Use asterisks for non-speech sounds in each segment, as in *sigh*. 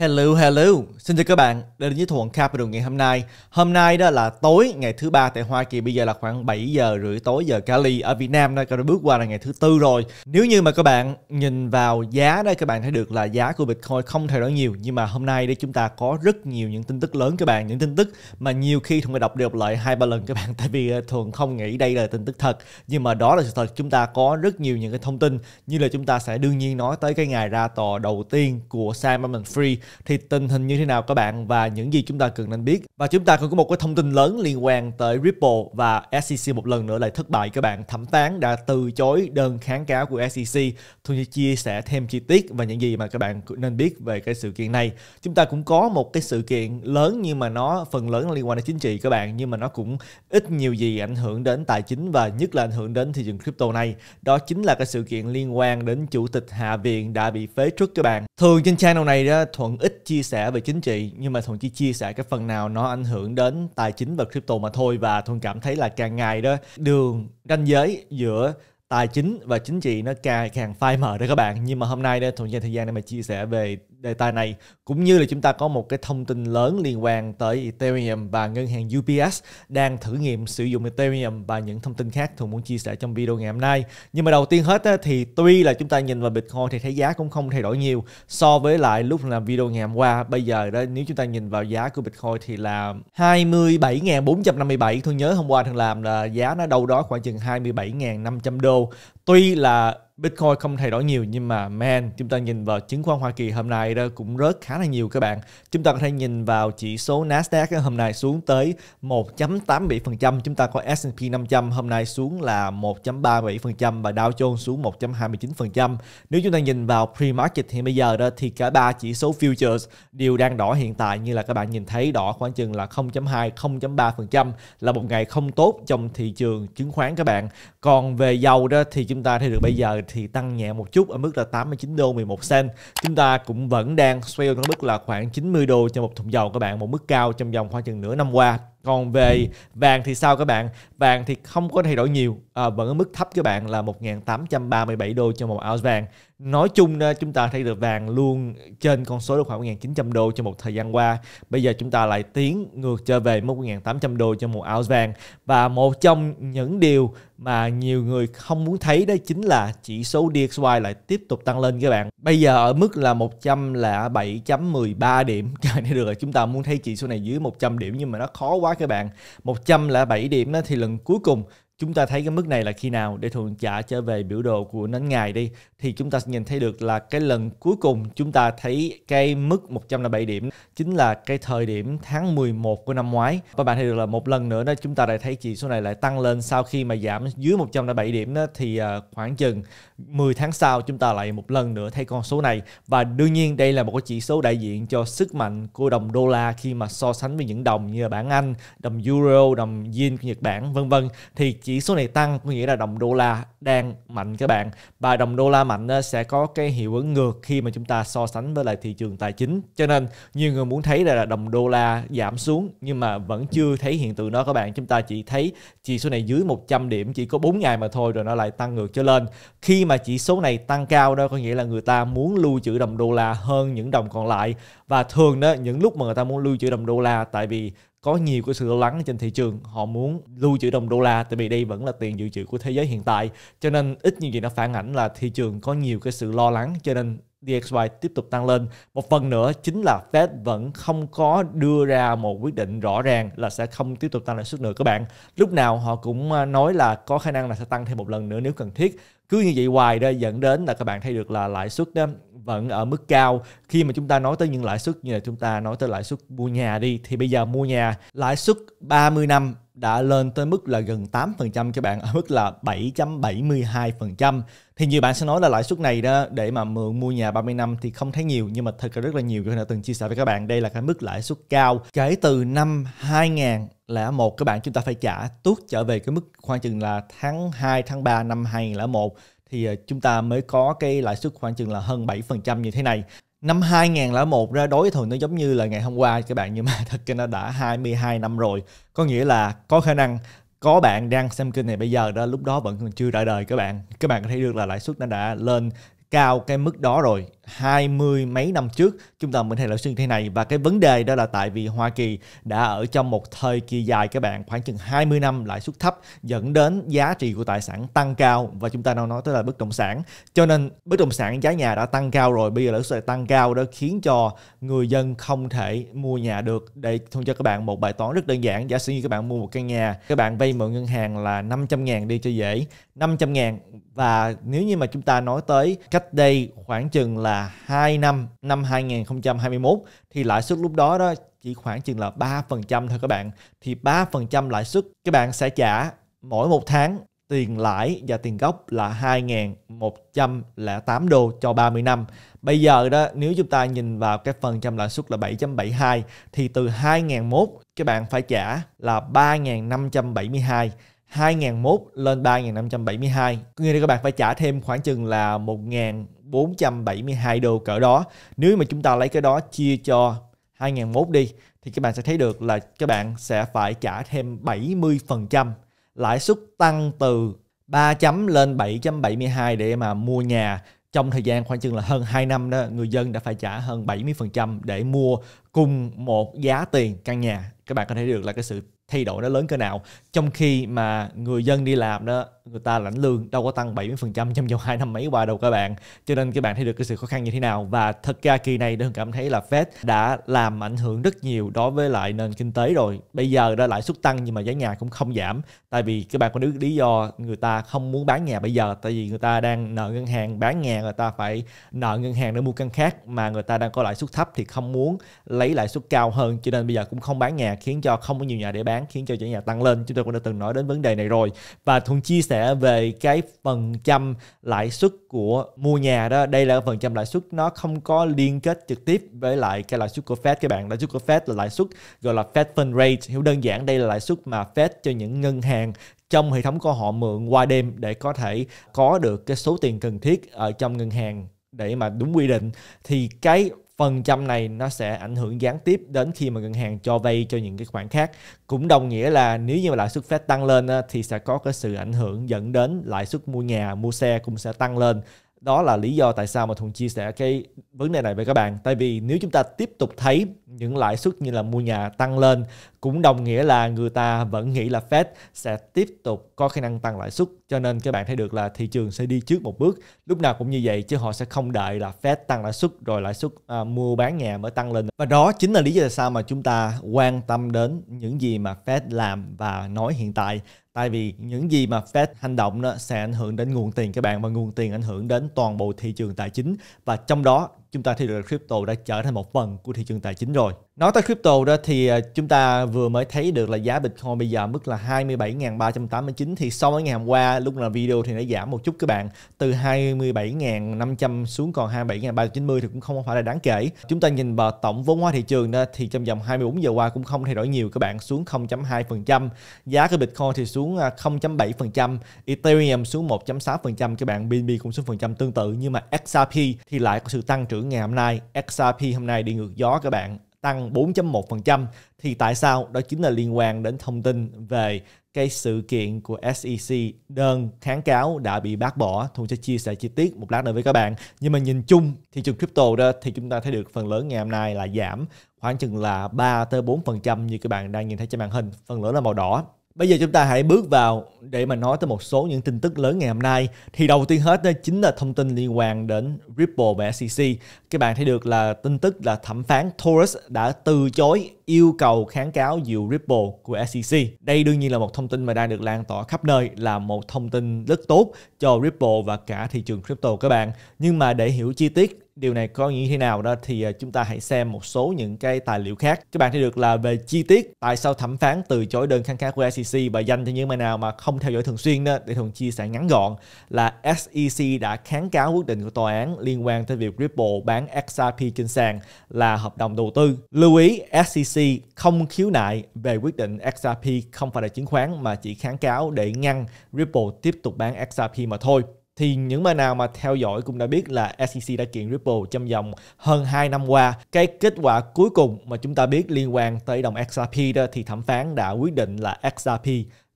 Hello, hello. Xin chào các bạn đến với Thuận Capital ngày hôm nay. Hôm nay đó là tối ngày thứ ba tại Hoa Kỳ, bây giờ là khoảng 7 giờ rưỡi tối giờ Cali ở Việt Nam đó, đã bước qua là ngày thứ tư rồi. Nếu như mà các bạn nhìn vào giá đây, các bạn thấy được là giá của Bitcoin không thay đổi nhiều, nhưng mà hôm nay đây chúng ta có rất nhiều những tin tức lớn các bạn, những tin tức mà nhiều khi Thuận phải đọc được lại hai ba lần các bạn, *laughs* tại vì ờ, Thuận không nghĩ đây là tin tức thật, nhưng mà đó là sự thật. Chúng ta có rất nhiều những cái thông tin như là chúng ta sẽ đương nhiên nói tới cái ngày ra tòa đầu tiên của Sam Bankman-Fried thì tình hình như thế nào các bạn và những gì chúng ta cần nên biết. Và chúng ta còn có một cái thông tin lớn liên quan tới Ripple và SEC một lần nữa lại thất bại các bạn. Thẩm phán đã từ chối đơn kháng cáo của SEC. Thu Nhi chia sẻ thêm chi tiết và những gì mà các bạn nên biết về cái sự kiện này. Chúng ta cũng có một cái sự kiện lớn nhưng mà nó phần lớn liên quan đến chính trị các bạn nhưng mà nó cũng ít nhiều gì ảnh hưởng đến tài chính và nhất là ảnh hưởng đến thị trường crypto này. Đó chính là cái sự kiện liên quan đến chủ tịch Hạ viện đã bị phế truất các bạn thường trên channel này đó, thuận ít chia sẻ về chính trị nhưng mà thuận chỉ chia sẻ cái phần nào nó ảnh hưởng đến tài chính và crypto mà thôi và thuận cảm thấy là càng ngày đó đường ranh giới giữa tài chính và chính trị nó càng càng phai mờ đó các bạn nhưng mà hôm nay đây thuận dành thời gian để mà chia sẻ về đề tài này cũng như là chúng ta có một cái thông tin lớn liên quan tới Ethereum và ngân hàng UBS đang thử nghiệm sử dụng Ethereum và những thông tin khác thường muốn chia sẻ trong video ngày hôm nay. Nhưng mà đầu tiên hết thì tuy là chúng ta nhìn vào Bitcoin thì thấy giá cũng không thay đổi nhiều so với lại lúc làm video ngày hôm qua. Bây giờ đó nếu chúng ta nhìn vào giá của Bitcoin thì là 27.457 tôi nhớ hôm qua thằng làm là giá nó đâu đó khoảng chừng 27.500 đô tuy là Bitcoin không thay đổi nhiều nhưng mà man chúng ta nhìn vào chứng khoán Hoa Kỳ hôm nay đó cũng rớt khá là nhiều các bạn. Chúng ta có thể nhìn vào chỉ số Nasdaq hôm nay xuống tới 1.87%, chúng ta có S&P 500 hôm nay xuống là 1.37% và Dow Jones xuống 1.29%. Nếu chúng ta nhìn vào pre-market hiện bây giờ đó thì cả ba chỉ số futures đều đang đỏ hiện tại như là các bạn nhìn thấy đỏ khoảng chừng là 0.2 0.3% là một ngày không tốt trong thị trường chứng khoán các bạn. Còn về dầu đó thì chúng chúng ta thấy được bây giờ thì tăng nhẹ một chút ở mức là 89 đô 11 cent. Chúng ta cũng vẫn đang xoay ở mức là khoảng 90 đô cho một thùng dầu các bạn, một mức cao trong vòng khoảng chừng nửa năm qua còn về vàng thì sao các bạn vàng thì không có thay đổi nhiều à, vẫn ở mức thấp các bạn là 1.837 đô cho một ounce vàng nói chung chúng ta thấy được vàng luôn trên con số được khoảng 1.900 đô cho một thời gian qua bây giờ chúng ta lại tiến ngược trở về mức 1.800 đô cho một ounce vàng và một trong những điều mà nhiều người không muốn thấy đó chính là chỉ số DXY lại tiếp tục tăng lên các bạn bây giờ ở mức là 107.13 điểm trời *laughs* này được rồi chúng ta muốn thấy chỉ số này dưới 100 điểm nhưng mà nó khó quá các bạn 107 điểm thì lần cuối cùng chúng ta thấy cái mức này là khi nào để thuận trả trở về biểu đồ của nến ngày đi thì chúng ta sẽ nhìn thấy được là cái lần cuối cùng chúng ta thấy cái mức 107 điểm chính là cái thời điểm tháng 11 của năm ngoái và bạn thấy được là một lần nữa đó chúng ta lại thấy chỉ số này lại tăng lên sau khi mà giảm dưới 107 điểm đó thì à, khoảng chừng 10 tháng sau chúng ta lại một lần nữa thấy con số này và đương nhiên đây là một cái chỉ số đại diện cho sức mạnh của đồng đô la khi mà so sánh với những đồng như là bảng Anh, đồng euro, đồng yen của Nhật Bản vân vân thì chỉ số này tăng có nghĩa là đồng đô la đang mạnh các bạn và đồng đô la mạnh ờ, sẽ có cái hiệu ứng ngược khi mà chúng ta so sánh với lại thị trường tài chính cho nên nhiều người muốn thấy là đồng đô la giảm xuống nhưng mà vẫn chưa thấy hiện tượng đó các bạn chúng ta chỉ thấy chỉ số này dưới 100 điểm chỉ có 4 ngày mà thôi rồi nó lại tăng ngược trở lên khi mà chỉ số này tăng cao đó có nghĩa là người ta muốn lưu trữ đồng đô la hơn những đồng còn lại và thường đó những lúc mà người ta muốn lưu trữ đồng đô la tại vì có nhiều cái sự lo lắng trên thị trường họ muốn lưu trữ đồng đô la tại vì đây vẫn là tiền dự trữ của thế giới hiện tại cho nên ít như gì nó phản ảnh là thị trường có nhiều cái sự lo lắng cho nên DXY tiếp tục tăng lên. Một phần nữa chính là Fed vẫn không có đưa ra một quyết định rõ ràng là sẽ không tiếp tục tăng lãi suất nữa các bạn. Lúc nào họ cũng à, nói là có khả năng là sẽ tăng thêm một lần nữa nếu cần thiết cứ như vậy hoài đó dẫn đến là các bạn thấy được là lãi suất đó vẫn ở mức cao khi mà chúng ta nói tới những lãi suất như là chúng ta nói tới lãi suất mua nhà đi thì bây giờ mua nhà lãi suất 30 năm đã lên tới mức là gần 8% các bạn ở mức là 7.72% thì nhiều bạn sẽ nói là lãi suất này đó để mà mượn mua nhà 30 năm thì không thấy nhiều nhưng mà thật ra rất là nhiều tôi đã từng chia sẻ với các bạn đây là cái mức lãi suất cao kể từ năm 2000 là một các bạn chúng ta phải trả tuốt trở về cái mức khoảng chừng là tháng 2 tháng 3 năm 2001 thì ờ, chúng ta mới có cái lãi suất khoảng chừng là hơn 7% như thế này năm 2001 ra đối thường nó giống như là ngày hôm qua các bạn nhưng mà thật ra nó đã 22 năm rồi có nghĩa là có khả năng có bạn đang xem kênh này bây giờ đó lúc đó vẫn còn chưa ra đời các bạn các bạn có thấy được là lãi suất nó đã lên cao cái mức đó rồi hai mươi mấy năm trước chúng ta mình hay lỡ xuyên như thế này và cái vấn đề đó là tại vì Hoa Kỳ đã ở trong một thời kỳ dài các bạn khoảng chừng 20 năm lãi suất thấp dẫn đến giá trị của tài sản tăng cao và chúng ta đang nói tới là bất động sản cho nên bất động sản giá nhà đã tăng cao rồi bây giờ lãi suất tăng cao đó khiến cho người dân không thể mua nhà được để thông cho các bạn một bài toán rất đơn giản giả sử như các bạn mua một căn nhà các bạn vay mượn ngân hàng là 500 ngàn đi cho dễ 500 ngàn và nếu như mà chúng ta nói tới cách đây khoảng chừng là là 2 năm năm 2021 thì lãi suất lúc đó đó chỉ khoảng chừng là 3% thôi các bạn. Thì 3% lãi suất các bạn sẽ trả mỗi một tháng tiền lãi và tiền gốc là 2.108 đô cho 30 năm. Bây giờ đó nếu chúng ta nhìn vào cái phần trăm lãi suất là 7.72 thì từ 2001 các bạn phải trả là 3.572 2001 lên 3.572 Có nghĩa là các bạn phải trả thêm khoảng chừng là 1.472 đô cỡ đó Nếu mà chúng ta lấy cái đó chia cho 2001 đi Thì các bạn sẽ thấy được là các bạn sẽ phải trả thêm 70% Lãi suất tăng từ 3 chấm lên 7.72 để mà mua nhà trong thời gian khoảng chừng là hơn 2 năm đó người dân đã phải trả hơn 70% để mua cùng một giá tiền căn nhà các bạn có thể được là cái sự thay đổi nó lớn cỡ nào trong khi mà người dân đi làm đó người ta lãnh lương đâu có tăng 70% trong vòng hai năm mấy qua đâu các bạn cho nên các bạn thấy được cái sự khó khăn như thế nào và thật ra kỳ này tôi cảm thấy là Fed đã làm ảnh hưởng rất nhiều đối với lại nền kinh tế rồi bây giờ đã lãi suất tăng nhưng mà giá nhà cũng không giảm tại vì các bạn có biết lý do người ta không muốn bán nhà bây giờ tại vì người ta đang nợ ngân hàng bán nhà người ta phải nợ ngân hàng để mua căn khác mà người ta đang có lãi suất thấp thì không muốn lấy lãi suất cao hơn cho nên bây giờ cũng không bán nhà khiến cho không có nhiều nhà để bán bán khiến cho giá nhà tăng lên chúng tôi cũng đã từng nói đến vấn đề này rồi và thuận chia sẻ về cái phần trăm lãi suất của mua nhà đó đây là phần trăm lãi suất nó không có liên kết trực tiếp với lại cái lãi suất của Fed các bạn lãi suất của Fed là lãi suất gọi là Fed Fund Rate hiểu đơn giản đây là lãi suất mà Fed cho những ngân hàng trong hệ thống của họ mượn qua đêm để có thể có được cái số tiền cần thiết ở trong ngân hàng để mà đúng quy định thì cái phần trăm này nó sẽ ảnh hưởng gián tiếp đến khi mà ngân hàng cho vay cho những cái khoản khác cũng đồng nghĩa là nếu như mà lãi suất Fed tăng lên thì sẽ có cái sự ảnh hưởng dẫn đến lãi suất mua nhà mua xe cũng sẽ tăng lên đó là lý do tại sao mà Thuận chia sẻ cái vấn đề này với các bạn. Tại vì nếu chúng ta tiếp tục thấy những lãi suất như là mua nhà tăng lên cũng đồng nghĩa là người ta vẫn nghĩ là Fed sẽ tiếp tục có khả năng tăng lãi suất. Cho nên các bạn thấy được là thị trường sẽ đi trước một bước. Lúc nào cũng như vậy chứ họ sẽ không đợi là Fed tăng lãi suất rồi lãi suất à, mua bán nhà mới tăng lên. Và đó chính là lý do tại sao mà chúng ta quan tâm đến những gì mà Fed làm và nói hiện tại tại vì những gì mà Fed hành động đó sẽ ảnh hưởng đến nguồn tiền các bạn và nguồn tiền ảnh hưởng đến toàn bộ thị trường tài chính và trong đó chúng ta thấy được là crypto đã trở thành một phần của thị trường tài chính rồi. Nói tới crypto đó thì à, chúng ta vừa mới thấy được là giá Bitcoin bây giờ mức là 27.389 thì so với ngày hôm qua lúc là video thì nó giảm một chút các bạn từ 27.500 xuống còn 27.390 thì cũng không phải là đáng kể. Chúng ta nhìn vào tổng vốn hóa thị trường đó thì trong vòng 24 giờ qua cũng không thay đổi nhiều các bạn xuống 0.2%, giá của Bitcoin thì xuống 0.7%, à, Ethereum xuống 1.6% các bạn, BNB cũng xuống phần trăm tương tự nhưng mà XRP thì lại có sự tăng trưởng ngày hôm nay, XRP hôm nay đi ngược gió các bạn, tăng 4.1% thì tại sao? Đó chính là liên quan đến thông tin về cái sự kiện của SEC đơn kháng cáo đã bị bác bỏ. Thu sẽ chia sẻ chi tiết một lát nữa với các bạn. Nhưng mà nhìn chung thị trường crypto đó thì chúng ta thấy được phần lớn ngày hôm nay là giảm khoảng chừng là 3 tới 4% như các bạn đang nhìn thấy trên màn hình, phần lớn là màu đỏ. Bây giờ chúng ta hãy bước vào để mà nói tới một số những tin tức lớn ngày hôm nay. Thì đầu tiên hết đó chính là thông tin liên quan đến Ripple và SEC. Các bạn thấy được là tin tức là thẩm phán Torres đã từ chối yêu cầu kháng cáo dịu Ripple của SEC. Đây đương nhiên là một thông tin mà đang được lan tỏa khắp nơi là một thông tin rất tốt cho Ripple và cả thị trường crypto các bạn. Nhưng mà để hiểu chi tiết điều này có như thế nào đó thì à, chúng ta hãy xem một số những cái tài liệu khác. Các bạn thấy được là về chi tiết tại sao thẩm phán từ chối đơn kháng cáo của SEC và dành cho những bạn nào mà không theo dõi thường xuyên đó để thường chia sẻ ngắn gọn là SEC đã kháng cáo quyết định của tòa án liên quan tới việc Ripple bán XRP trên sàn là hợp đồng đầu tư. Lưu ý SEC SEC không khiếu nại về quyết định XRP không phải là chứng khoán mà chỉ kháng cáo để ngăn Ripple tiếp tục bán XRP mà thôi. Thì những mà nào mà theo dõi cũng đã biết là SEC đã kiện Ripple trong vòng hơn 2 năm qua. Cái kết quả cuối cùng mà chúng ta biết liên quan tới đồng XRP đó thì thẩm phán đã quyết định là XRP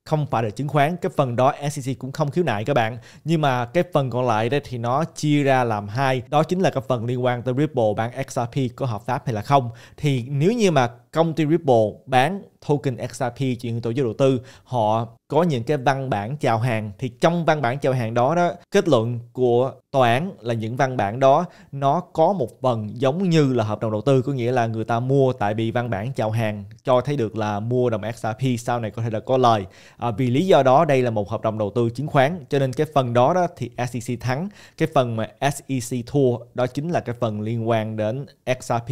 không phải là chứng khoán cái phần đó SEC cũng không khiếu nại các bạn nhưng mà cái phần còn lại đấy thì nó chia ra làm hai đó chính là cái phần liên quan tới Ripple bán XRP có hợp pháp hay là không thì nếu như mà công ty Ripple bán token XRP chuyển tổ chức đầu tư họ có những cái văn bản chào hàng thì trong văn bản chào hàng đó đó kết luận của tòa án là những văn bản đó nó có một phần giống như là hợp đồng đầu tư có nghĩa là người ta mua tại vì văn bản chào hàng cho thấy được là mua đồng XRP sau này có thể là có lời à, vì lý do đó đây là một hợp đồng đầu tư chứng khoán cho nên cái phần đó đó thì SEC thắng cái phần mà SEC thua đó chính là cái phần liên quan đến XRP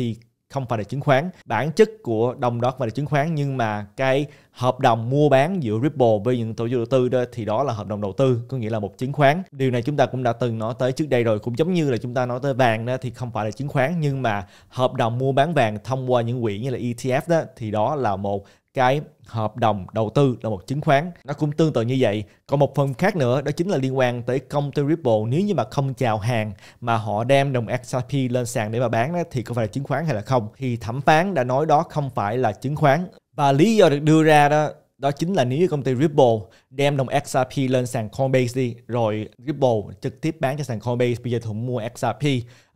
không phải là chứng khoán bản chất của đồng đốc và là chứng khoán nhưng mà cái hợp đồng mua bán giữa Ripple với những tổ chức đầu tư đó thì đó là hợp đồng đầu tư có nghĩa là một chứng khoán điều này chúng ta cũng đã từng nói tới trước đây rồi cũng giống như là chúng ta nói tới vàng đó thì không phải là chứng khoán nhưng mà hợp đồng mua bán vàng thông qua những quỹ như là ETF đó thì đó là một cái hợp đồng đầu tư là một chứng khoán nó cũng tương tự như vậy còn một phần khác nữa đó chính là liên quan tới công ty Ripple nếu như mà không chào hàng mà họ đem đồng XRP lên sàn để mà bán đó, thì có phải là chứng khoán hay là không thì thẩm phán đã nói đó không phải là chứng khoán và lý do được đưa ra đó đó chính là nếu như công ty Ripple đem đồng XRP lên sàn Coinbase đi rồi Ripple trực tiếp bán cho sàn Coinbase bây giờ Thuận mua XRP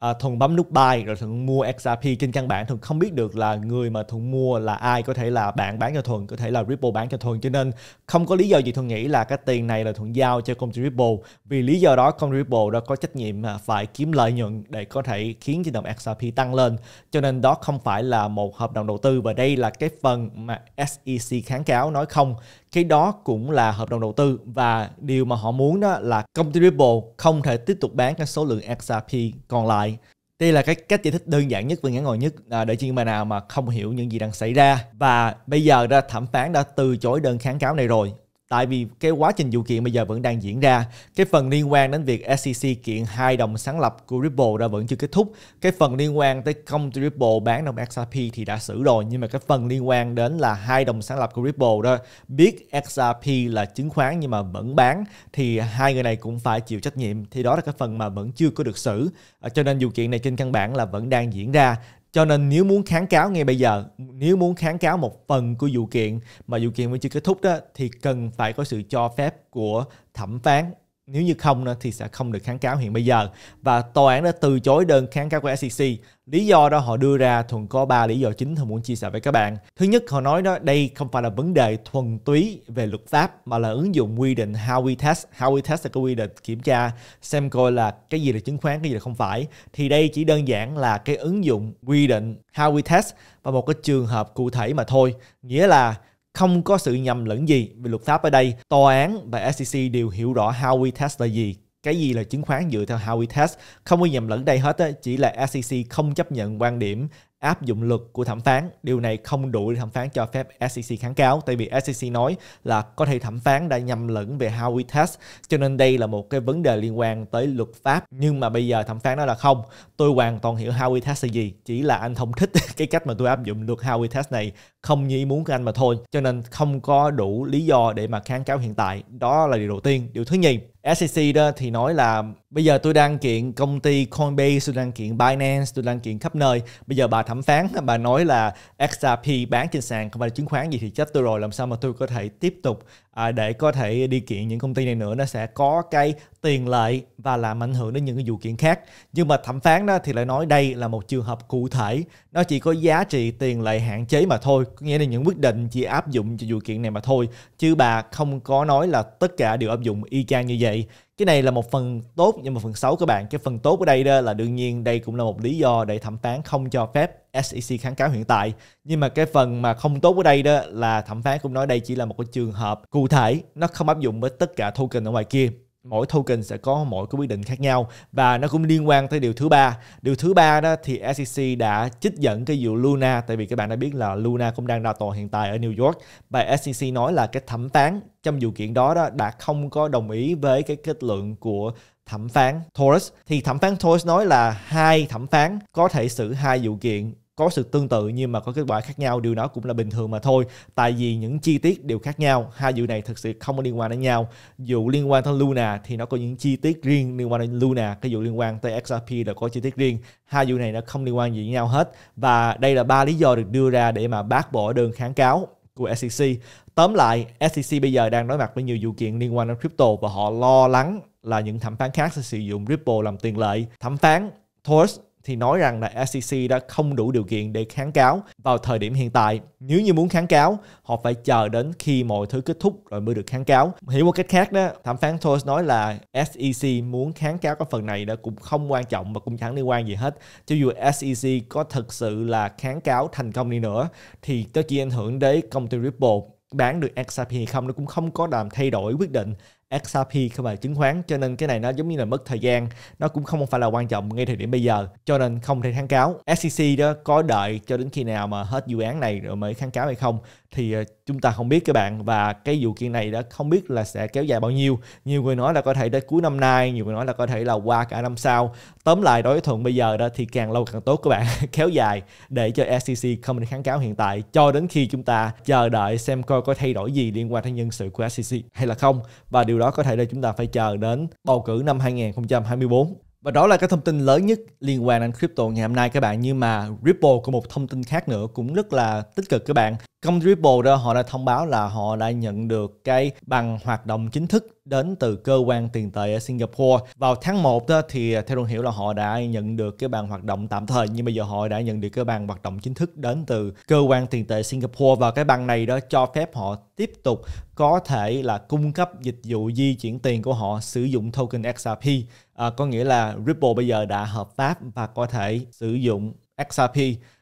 à, ờ, thuần bấm nút buy rồi thường mua XRP trên căn bản thường không biết được là người mà thường mua là ai có thể là bạn bán cho thuần có thể là ripple bán cho thuần cho nên không có lý do gì thuần nghĩ là cái tiền này là thuần giao cho công ty ripple vì lý do đó công ty ripple đã có trách nhiệm phải kiếm lợi nhuận để có thể khiến cho đồng XRP tăng lên cho nên đó không phải là một hợp đồng đầu tư và đây là cái phần mà SEC kháng cáo nói không cái đó cũng là hợp đồng đầu tư và điều mà họ muốn đó là công ty Ripple không thể tiếp tục bán các số lượng XRP còn lại. Đây là cái cách giải thích đơn giản nhất và ngắn gọn nhất à, để những bà nào mà không hiểu những gì đang xảy ra. Và bây giờ ra thẩm phán đã từ chối đơn kháng cáo này rồi tại vì cái quá trình vụ kiện bây giờ vẫn đang diễn ra cái phần liên quan đến việc SEC kiện hai đồng sáng lập của Ripple đã vẫn chưa kết thúc cái phần liên quan tới công ty Ripple bán đồng XRP thì đã xử rồi nhưng mà cái phần liên quan đến là hai đồng sáng lập của Ripple đó biết XRP là chứng khoán nhưng mà vẫn bán thì hai người này cũng phải chịu trách nhiệm thì đó là cái phần mà vẫn chưa có được xử ờ, cho nên vụ kiện này trên căn bản là vẫn đang diễn ra cho nên nếu muốn kháng cáo ngay bây giờ, nếu muốn kháng cáo một phần của vụ kiện mà vụ kiện vẫn chưa kết thúc đó thì cần phải có sự cho phép của thẩm phán nếu như không thì sẽ không được kháng cáo hiện bây giờ và tòa án đã từ chối đơn kháng cáo của SEC lý do đó họ đưa ra thuần có 3 lý do chính tôi muốn chia sẻ với các bạn thứ nhất họ nói đó đây không phải là vấn đề thuần túy về luật pháp mà là ứng dụng quy định how we test how we test là cái quy định kiểm tra xem coi là cái gì là chứng khoán cái gì là không phải thì đây chỉ đơn giản là cái ứng dụng quy định how we test và một cái trường hợp cụ thể mà thôi nghĩa là không có sự nhầm lẫn gì về luật pháp ở đây. Tòa án và SEC đều hiểu rõ how we Test là gì cái gì là chứng khoán dựa theo Howey Test không có nhầm lẫn đây hết á chỉ là SEC không chấp nhận quan điểm áp dụng luật của thẩm phán điều này không đủ để thẩm phán cho phép SEC kháng cáo tại vì SEC nói là có thể thẩm phán đã nhầm lẫn về Howey Test cho nên đây là một cái vấn đề liên quan tới luật pháp nhưng mà bây giờ thẩm phán nói là không tôi hoàn toàn hiểu Howey Test là gì chỉ là anh không thích *laughs* cái cách mà tôi áp dụng luật Howey Test này không như ý muốn của anh mà thôi cho nên không có đủ lý do để mà kháng cáo hiện tại đó là điều đầu tiên điều thứ nhì SEC đó thì nói là Bây giờ tôi đang kiện công ty Coinbase, tôi đang kiện Binance, tôi đang kiện khắp nơi. Bây giờ bà thẩm phán, bà nói là XRP bán trên sàn không phải là chứng khoán gì thì chết tôi rồi. Làm sao mà tôi có thể tiếp tục à, để có thể đi kiện những công ty này nữa nó sẽ có cái tiền lợi và làm ảnh hưởng đến những cái vụ kiện khác nhưng mà thẩm phán đó thì lại nói đây là một trường hợp cụ thể nó chỉ có giá trị tiền lợi hạn chế mà thôi có nghĩa là những quyết định chỉ áp dụng cho vụ kiện này mà thôi chứ bà không có nói là tất cả đều áp dụng y chang như vậy cái này là một phần tốt nhưng mà phần xấu các bạn cái phần tốt ở đây đó là đương nhiên đây cũng là một lý do để thẩm phán không cho phép SEC kháng cáo hiện tại nhưng mà cái phần mà không tốt ở đây đó là thẩm phán cũng nói đây chỉ là một cái trường hợp cụ thể nó không áp dụng với tất cả token ở ngoài kia mỗi token sẽ có mỗi cái quy định khác nhau và nó cũng liên quan tới điều thứ ba điều thứ ba đó thì SEC đã trích dẫn cái vụ Luna tại vì các bạn đã biết là Luna cũng đang ra tòa hiện tại ở New York và SEC nói là cái thẩm phán trong vụ kiện đó đó đã không có đồng ý với cái kết luận của thẩm phán Torres thì thẩm phán Torres nói là hai thẩm phán có thể xử hai vụ kiện có sự tương tự nhưng mà có kết quả khác nhau điều đó cũng là bình thường mà thôi tại vì những chi tiết đều khác nhau hai dự này thực sự không có liên quan đến nhau vụ liên quan tới Luna thì nó có những chi tiết riêng liên quan đến Luna cái vụ liên quan tới XRP là có chi tiết riêng hai dự này nó không liên quan gì với nhau hết và đây là ba lý do được đưa ra để mà bác bỏ đơn kháng cáo của SEC tóm lại SEC bây giờ đang đối mặt với nhiều vụ kiện liên quan đến crypto và họ lo lắng là những thẩm phán khác sẽ sử dụng Ripple làm tiền lệ thẩm phán Thorst thì nói rằng là SEC đã không đủ điều kiện để kháng cáo vào thời điểm hiện tại. Nếu như muốn kháng cáo, họ phải chờ đến khi mọi thứ kết thúc rồi mới được kháng cáo. Hiểu một cách khác đó, thẩm phán Thomas nói là SEC muốn kháng cáo cái phần này đã cũng không quan trọng và cũng chẳng liên quan gì hết. Cho dù SEC có thực sự là kháng cáo thành công đi nữa thì tới chỉ ảnh hưởng đến công ty Ripple bán được XRP hay không nó cũng không có làm thay đổi quyết định XRP không phải à, chứng khoán cho nên cái này nó giống như là mất thời gian nó cũng không phải là quan trọng ngay thời điểm bây giờ cho nên không thể kháng cáo SEC đó có đợi cho đến khi nào mà hết dự án này rồi mới kháng cáo hay không thì ờ, chúng ta không biết các bạn và cái vụ kiện này đã không biết là sẽ kéo dài bao nhiêu nhiều người nói là có thể đến cuối năm nay nhiều người nói là có thể là qua cả năm sau tóm lại đối với thuận bây giờ đó thì càng lâu càng tốt các bạn *laughs* kéo dài để cho SEC không nên kháng cáo hiện tại cho đến khi chúng ta chờ đợi xem coi có thay đổi gì liên quan đến nhân sự của SEC hay là không và điều đó có thể là chúng ta phải chờ đến bầu cử năm 2024 và đó là cái thông tin lớn nhất liên quan đến crypto ngày hôm nay các bạn Nhưng mà Ripple có một thông tin khác nữa cũng rất là tích cực các bạn Công ty Ripple đó họ đã thông báo là họ đã nhận được cái bằng hoạt động chính thức đến từ cơ quan tiền tệ ở Singapore. Vào tháng 1 đó thì theo Đông hiểu là họ đã nhận được cái bằng hoạt động tạm thời nhưng bây giờ họ đã nhận được cái bằng hoạt động chính thức đến từ cơ quan tiền tệ Singapore và cái bằng này đó cho phép họ tiếp tục có thể là cung cấp dịch vụ di chuyển tiền của họ sử dụng token XRP. À, có nghĩa là Ripple bây giờ đã hợp pháp và có thể sử dụng XRP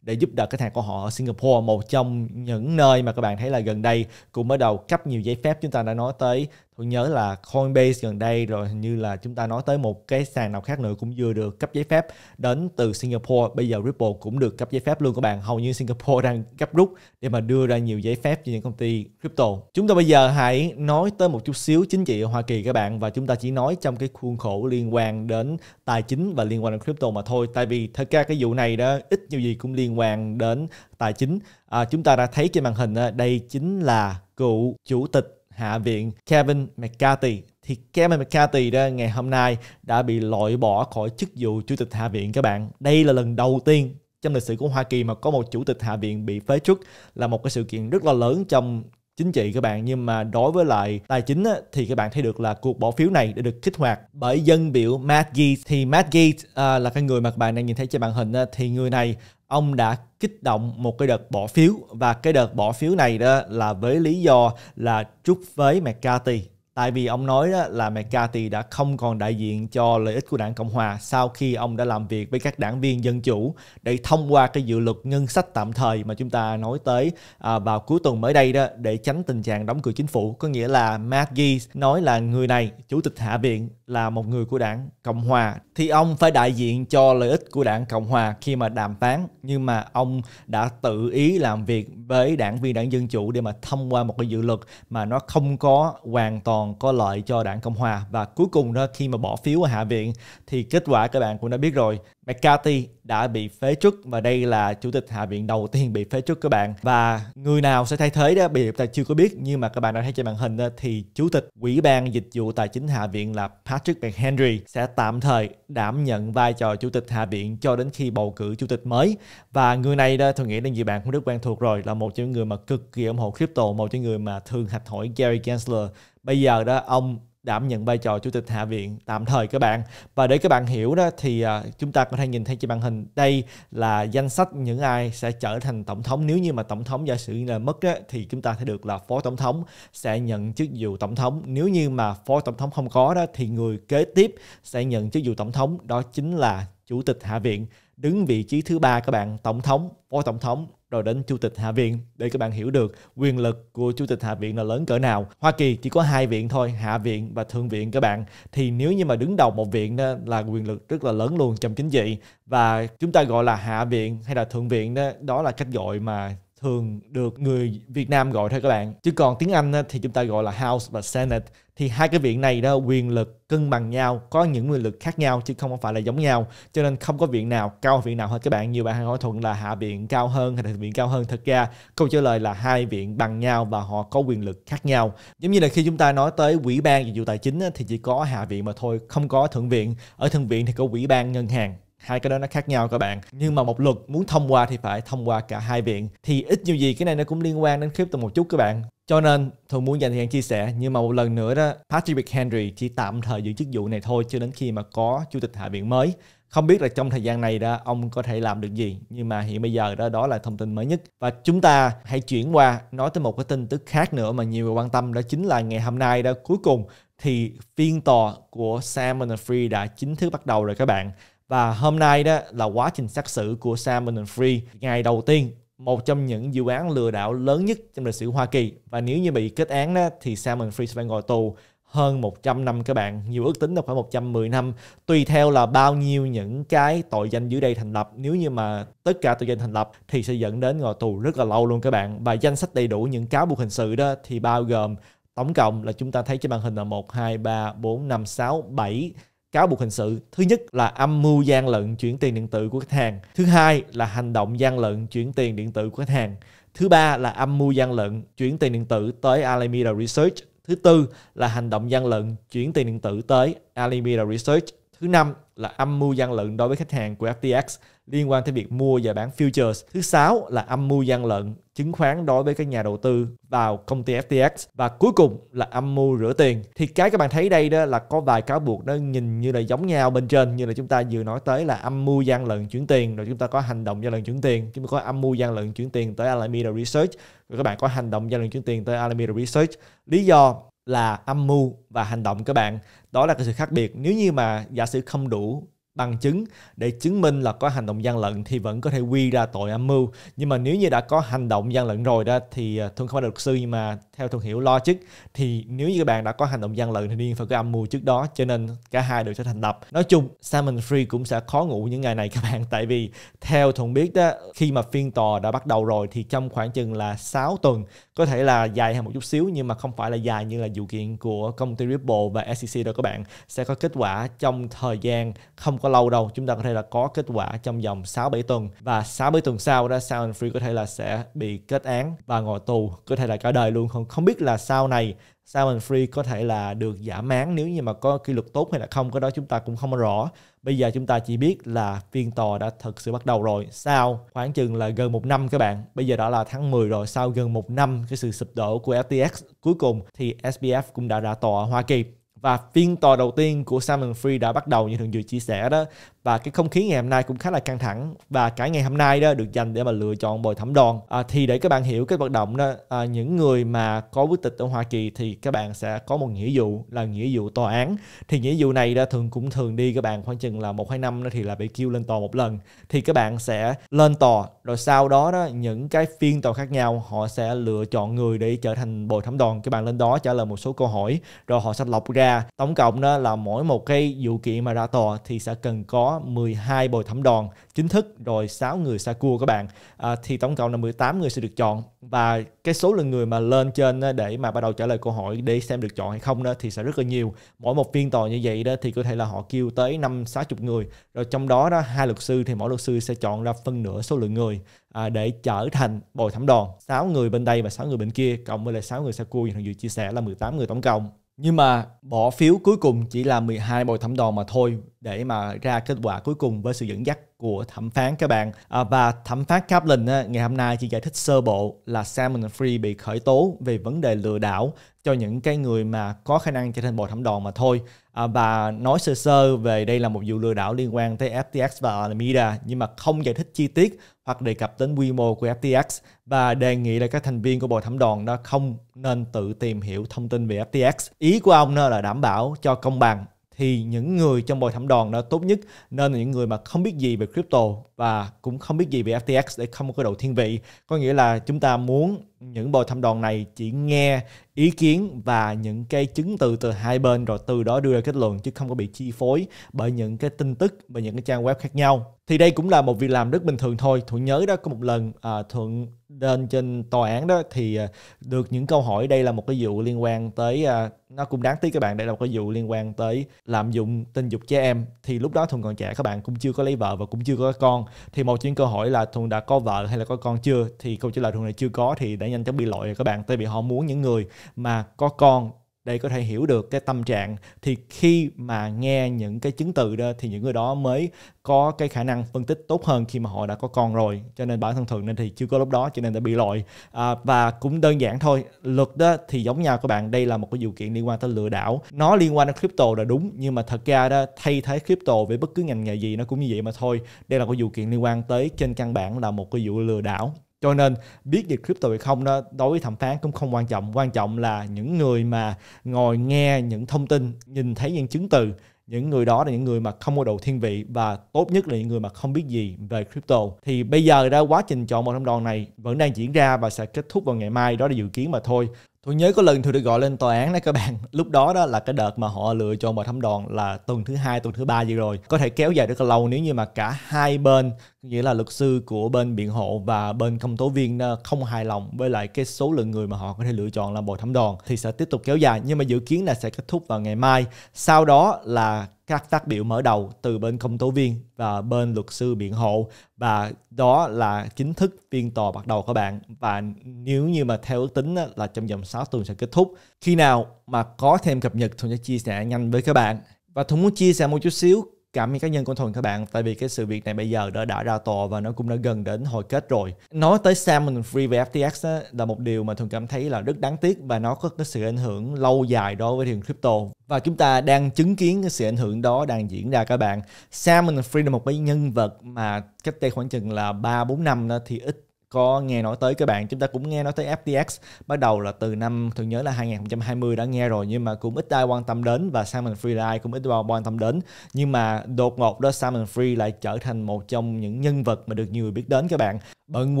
để giúp đỡ khách hàng của họ ở Singapore một trong những nơi mà các bạn thấy là gần đây cũng bắt đầu cấp nhiều giấy phép chúng ta đã nói tới tôi nhớ là Coinbase gần đây rồi hình như là chúng ta nói tới một cái sàn nào khác nữa cũng vừa được cấp giấy phép đến từ Singapore bây giờ Ripple cũng được cấp giấy phép luôn các bạn hầu như Singapore *laughs* đang gấp rút để mà đưa ra nhiều giấy phép cho những công ty crypto chúng ta bây giờ hãy nói tới một chút xíu chính trị ở Hoa Kỳ các bạn và chúng ta chỉ nói trong cái khuôn khổ liên quan đến tài chính và liên quan đến crypto mà thôi tại vì thật ra cái vụ này đó ít nhiều gì cũng liên quan đến tài chính à, chúng ta đã thấy trên màn hình đây chính là cựu chủ tịch Hạ viện Kevin McCarthy thì Kevin McCarthy đó ngày hôm nay đã bị loại bỏ khỏi chức vụ chủ tịch Hạ viện các bạn. Đây là lần đầu tiên trong lịch sử của Hoa Kỳ mà có một chủ tịch Hạ viện bị phế truất là một cái sự kiện rất là lớn trong chính trị các bạn nhưng mà đối với lại tài chính á, thì các bạn thấy được là cuộc bỏ phiếu này đã được kích hoạt bởi dân biểu Matt Gaetz thì Matt Gaetz à, là cái người mà các bạn đang nhìn thấy trên màn hình á, thì người này ông đã kích động một cái đợt bỏ phiếu và cái đợt bỏ phiếu này đó là với lý do là trút với McCarthy tại vì ông nói đó là McCarthy đã không còn đại diện cho lợi ích của đảng Cộng hòa sau khi ông đã làm việc với các đảng viên dân chủ để thông qua cái dự luật ngân sách tạm thời mà chúng ta nói tới à, vào cuối tuần mới đây đó để tránh tình trạng đóng cửa chính phủ có nghĩa là Matt Gaetz nói là người này chủ tịch hạ viện là một người của đảng Cộng hòa thì ông phải đại diện cho lợi ích của đảng Cộng hòa khi mà đàm phán nhưng mà ông đã tự ý làm việc với đảng viên đảng dân chủ để mà thông qua một cái dự luật mà nó không có hoàn toàn còn có lợi cho đảng Cộng Hòa và cuối cùng đó khi mà bỏ phiếu ở Hạ viện thì kết quả các bạn cũng đã biết rồi McCarthy đã bị phế truất và đây là chủ tịch Hạ viện đầu tiên bị phế truất các bạn và người nào sẽ thay thế đó bây giờ ta chưa có biết nhưng mà các bạn đã thấy trên màn hình đó, thì chủ tịch Ủy ban Dịch vụ Tài chính Hạ viện là Patrick McHenry sẽ tạm thời đảm nhận vai trò chủ tịch Hạ viện cho đến khi bầu cử chủ tịch mới và người này đó tôi nghĩ là nhiều bạn cũng rất quen thuộc rồi là một trong những người mà cực kỳ ủng hộ crypto một trong những người mà thường hạch hỏi Gary Gensler bây giờ đó ông đảm nhận vai trò chủ tịch hạ viện tạm thời các bạn và để các bạn hiểu đó thì à, chúng ta có thể nhìn thấy trên màn hình đây là danh sách những ai sẽ trở thành tổng thống nếu như mà tổng thống giả sử là mất đó, thì chúng ta sẽ được là phó tổng thống sẽ nhận chức vụ tổng thống nếu như mà phó tổng thống không có đó thì người kế tiếp sẽ nhận chức vụ tổng thống đó chính là chủ tịch hạ viện đứng vị trí thứ ba các bạn tổng thống phó tổng thống rồi đến chủ tịch hạ viện để các bạn hiểu được quyền lực của chủ tịch hạ viện là lớn cỡ nào hoa kỳ chỉ có hai viện thôi hạ viện và thượng viện các bạn thì nếu như mà đứng đầu một viện đó là quyền lực rất là lớn luôn trong chính trị và chúng ta gọi là hạ viện hay là thượng viện đó đó là cách gọi mà thường được người Việt Nam gọi thôi các bạn. Chứ còn tiếng Anh thì chúng ta gọi là House và Senate thì hai cái viện này đó quyền lực cân bằng nhau có những quyền lực khác nhau chứ không phải là giống nhau cho nên không có viện nào cao viện nào hết các bạn nhiều bạn hay hỏi thuận là hạ viện cao hơn hay là viện cao hơn thật ra câu trả lời là hai viện bằng nhau và họ có quyền lực khác nhau giống như là khi chúng ta nói tới quỹ ban và vụ tài chính thì chỉ có hạ viện mà thôi không có thượng viện ở thượng viện thì có quỹ ban ngân hàng hai cái đó nó khác nhau các bạn nhưng mà một luật muốn thông qua thì phải thông qua cả hai viện thì ít nhiều gì cái này nó cũng liên quan đến crypto một chút các bạn cho nên thường muốn dành thời gian chia sẻ nhưng mà một lần nữa đó Patrick Henry chỉ tạm thời giữ chức vụ này thôi cho đến khi mà có chủ tịch hạ viện mới. Không biết là trong thời gian này đó ông có thể làm được gì nhưng mà hiện bây giờ đó đó là thông tin mới nhất và chúng ta hãy chuyển qua nói tới một cái tin tức khác nữa mà nhiều người quan tâm đó chính là ngày hôm nay đó cuối cùng thì phiên tòa của Sam Free đã chính thức bắt đầu rồi các bạn. Và hôm nay đó là quá trình xét xử của Sam Free ngày đầu tiên một trong những dự án lừa đảo lớn nhất trong lịch sử Hoa Kỳ và nếu như bị kết án đó, thì Salmon Freed phải ngồi tù hơn 100 năm các bạn, nhiều ước tính là khoảng 110 năm, tùy theo là bao nhiêu những cái tội danh dưới đây thành lập, nếu như mà tất cả tội danh thành lập thì sẽ dẫn đến ngồi tù rất là lâu luôn các bạn. Và danh sách đầy đủ những cáo buộc hình sự đó thì bao gồm tổng cộng là chúng ta thấy trên màn hình là 1 2 3 4 5 6 7 cáo buộc hình sự. Thứ nhất là âm mưu gian lận chuyển tiền điện tử của khách hàng. Thứ hai là hành động gian lận chuyển tiền điện tử của khách hàng. Thứ ba là âm mưu gian lận chuyển tiền điện tử tới Alameda Research. Thứ tư là hành động gian lận chuyển tiền điện tử tới Alameda Research. Thứ năm là âm mưu gian lận đối với khách hàng của FTX liên quan tới việc mua và bán futures. Thứ sáu là âm mưu gian lận chứng khoán đối với các nhà đầu tư vào công ty FTX và cuối cùng là âm mưu rửa tiền. Thì cái các bạn thấy đây đó là có vài cáo buộc nó nhìn như là giống nhau bên trên như là chúng ta vừa nói tới là âm mưu gian lận chuyển tiền rồi chúng ta có hành động gian lận chuyển tiền, chúng ta có âm mưu gian lận chuyển tiền tới Alameda Research rồi các bạn có hành động gian lận chuyển tiền tới Alameda Research. Lý do là âm mưu và hành động các bạn đó là cái sự khác biệt nếu như mà giả sử không đủ bằng chứng để chứng minh là có hành động gian lận thì vẫn có thể quy ra tội âm mưu nhưng mà nếu như đã có hành động gian lận rồi đó thì ờ, thuần không phải luật sư nhưng mà theo thuần hiểu logic thì nếu như các bạn đã có hành động gian lận thì đương phải có âm mưu trước đó cho nên cả hai đều sẽ thành lập nói chung Simon free cũng sẽ khó ngủ những ngày này các bạn tại vì theo thuần biết đó khi mà phiên tòa đã bắt đầu rồi thì trong khoảng chừng là 6 tuần có thể là dài hơn một chút xíu nhưng mà không phải là dài như là vụ kiện của công ty ripple và sec đâu các bạn sẽ có kết quả trong thời gian không có lâu đâu chúng ta có thể là có kết quả trong vòng 6 7 tuần và 6 7 tuần sau đó Sound Free có thể là sẽ bị kết án và ngồi tù có thể là cả đời luôn không không biết là sau này Simon Free có thể là được giảm án nếu như mà có kỷ luật tốt hay là không cái đó chúng ta cũng không rõ bây giờ chúng ta chỉ biết là phiên tòa đã thực sự bắt đầu rồi sau khoảng chừng là gần một năm các bạn bây giờ đó là tháng 10 rồi sau gần một năm cái sự sụp đổ của FTX cuối cùng thì SBF cũng đã ra tòa ở Hoa Kỳ và phiên tòa đầu tiên của Simon Free đã bắt đầu như thường vừa chia sẻ đó và cái không khí ngày hôm nay cũng khá là căng thẳng và cả ngày hôm nay đó được dành để mà lựa chọn bồi thẩm đoàn à, thì để các bạn hiểu cái hoạt động đó à, những người mà có quốc tịch ở Hoa Kỳ thì các bạn sẽ có một nghĩa vụ là nghĩa vụ tòa án thì nghĩa vụ này đó thường cũng thường đi các bạn khoảng chừng là một hai năm đó thì là bị kêu lên tòa một lần thì các bạn sẽ lên tòa rồi sau đó đó những cái phiên tòa khác nhau họ sẽ lựa chọn người để trở thành bồi thẩm đoàn các bạn lên đó trả lời một số câu hỏi rồi họ sẽ lọc ra tổng cộng đó là mỗi một cái vụ kiện mà ra tòa thì sẽ cần có có 12 bồi thẩm đoàn chính thức rồi 6 người xa cua các bạn à, thì tổng cộng là 18 người sẽ được chọn và cái số lượng người mà lên trên để mà bắt đầu trả lời câu hỏi để xem được chọn hay không đó thì sẽ rất là nhiều mỗi một phiên tòa như vậy đó thì có thể là họ kêu tới năm sáu chục người rồi trong đó đó hai luật sư thì mỗi luật sư sẽ chọn ra phân nửa số lượng người à, để trở thành bồi thẩm đoàn 6 người bên đây và 6 người bên kia cộng với lại 6 người xa cua như thằng dự chia sẻ là 18 người tổng cộng nhưng mà bỏ phiếu cuối cùng chỉ là 12 bồi thẩm đoàn mà thôi để mà ra kết quả cuối cùng với sự dẫn dắt của thẩm phán các bạn. À, và thẩm phán Kaplan á, ngày hôm nay chỉ giải thích sơ bộ là Salmon Free bị khởi tố về vấn đề lừa đảo cho những cái người mà có khả năng trở thành bồi thẩm đoàn mà thôi. À, và nói sơ sơ về đây là một vụ lừa đảo liên quan tới FTX và Alameda nhưng mà không giải thích chi tiết hoặc đề cập đến quy mô của FTX và đề nghị là các thành viên của bồi thẩm đoàn đó không nên tự tìm hiểu thông tin về FTX. Ý của ông đó là đảm bảo cho công bằng thì những người trong bồi thẩm đoàn đó tốt nhất nên là những người mà không biết gì về crypto và cũng không biết gì về FTX để không có đầu thiên vị. Có nghĩa là chúng ta muốn những bồi thẩm đoàn này chỉ nghe ý kiến và những cái chứng từ từ hai bên rồi từ đó đưa ra kết luận chứ không có bị chi phối bởi những cái tin tức bởi những cái trang web khác nhau thì đây cũng là một việc làm rất bình thường thôi thuận nhớ đó có một lần à, thuận lên trên tòa án đó thì à, được những câu hỏi đây là một cái vụ liên quan tới à, nó cũng đáng tiếc các bạn đây là một cái vụ liên quan tới lạm dụng tình dục trẻ em thì lúc đó thuận còn trẻ các bạn cũng chưa có lấy vợ và cũng chưa có con thì một chuyện câu hỏi là thuận đã có vợ hay là có con chưa thì câu trả lời thuận này chưa có thì đã nhanh chóng bị lỗi các bạn tại vì họ muốn những người mà có con để có thể hiểu được cái tâm trạng thì khi mà nghe những cái chứng từ đó thì những người đó mới có cái khả năng phân tích tốt hơn khi mà họ đã có con rồi cho nên bản thân thường nên thì chưa có lúc đó cho nên đã bị lỗi à, và cũng đơn giản thôi luật đó thì giống nhau các bạn đây là một cái vụ kiện liên quan tới lừa đảo nó liên quan đến crypto là đúng nhưng mà thật ra đó thay thế crypto với bất cứ ngành nghề gì nó cũng như vậy mà thôi đây là cái vụ kiện liên quan tới trên căn bản là một cái vụ lừa đảo cho nên biết về crypto hay không đó đối với thẩm phán cũng không quan trọng quan trọng là những người mà ngồi nghe những thông tin nhìn thấy những chứng từ những người đó là những người mà không có đầu thiên vị và tốt nhất là những người mà không biết gì về crypto thì bây giờ đã quá trình chọn một năm đoàn này vẫn đang diễn ra và sẽ kết thúc vào ngày mai đó là dự kiến mà thôi tôi nhớ có lần tôi được gọi lên tòa án đấy các bạn *laughs* lúc đó đó là cái đợt mà họ lựa chọn bà thẩm đoàn là tuần thứ hai tuần thứ ba gì rồi có thể kéo dài rất là lâu nếu như mà cả hai bên nghĩa là luật sư của bên biện hộ và bên công tố viên ờ, không hài lòng với lại cái số lượng người mà họ có thể lựa chọn làm bồi thẩm đoàn thì sẽ tiếp tục kéo dài nhưng mà dự kiến là sẽ kết thúc vào ngày mai sau đó là các phát biểu mở đầu từ bên công tố viên và bên luật sư biện hộ và đó là chính thức phiên tòa bắt đầu các bạn và nếu như mà theo ước tính là trong vòng 6 tuần sẽ kết thúc khi nào mà có thêm cập nhật Thuận sẽ chia sẻ nhanh với các bạn và Thuận muốn chia sẻ một chút xíu cảm ơn cá nhân của thuần các bạn tại vì cái sự việc này bây giờ đã đã ra tòa và nó cũng đã gần đến hồi kết rồi nói tới salmon free về FTX á, là một điều mà thuần cảm thấy là rất đáng tiếc và nó có cái sự ảnh hưởng lâu dài đối với thị trường crypto và chúng ta đang chứng kiến cái sự ảnh hưởng đó đang diễn ra các bạn salmon free là một cái nhân vật mà cách đây khoảng chừng là ba bốn năm đó thì ít có nghe nói tới các bạn chúng ta cũng nghe nói tới FTX bắt đầu là từ năm thường nhớ là 2020 đã nghe rồi nhưng mà cũng ít ai quan tâm đến và Simon Free Live cũng ít ai quan tâm đến nhưng mà đột ngột đó Simon Free lại trở thành một trong những nhân vật mà được nhiều người biết đến các bạn bận